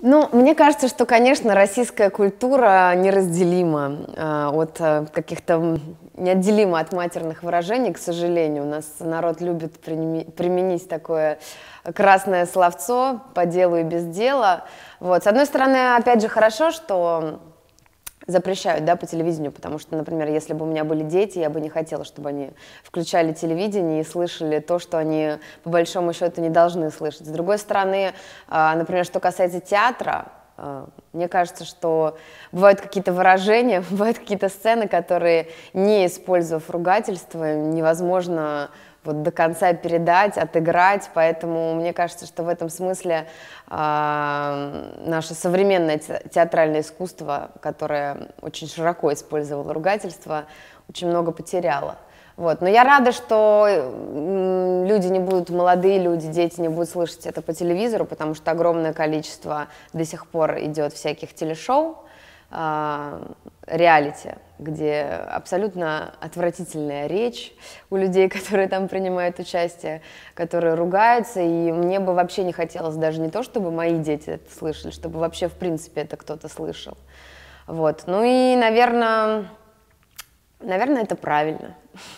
Ну, мне кажется, что, конечно, российская культура неразделима э, от э, каких-то неотделима от матерных выражений, к сожалению. У нас народ любит применить такое красное словцо по делу и без дела. Вот. С одной стороны, опять же, хорошо, что запрещают, да, по телевидению, потому что, например, если бы у меня были дети, я бы не хотела, чтобы они включали телевидение и слышали то, что они по большому счету не должны слышать. С другой стороны, а, например, что касается театра, Э, мне кажется, что бывают какие-то выражения, бывают какие-то сцены, которые, не используя ругательство, невозможно вот до конца передать, отыграть, поэтому мне кажется, что в этом смысле э, наше современное театральное искусство, которое очень широко использовало ругательство, очень много потеряло. Вот. Но я рада, что люди не будут, молодые люди, дети не будут слышать это по телевизору, потому что огромное количество до сих пор идет всяких телешоу, а, реалити, где абсолютно отвратительная речь у людей, которые там принимают участие, которые ругаются, и мне бы вообще не хотелось даже не то, чтобы мои дети это слышали, чтобы вообще в принципе это кто-то слышал. Вот. Ну и, наверное, наверное, это правильно.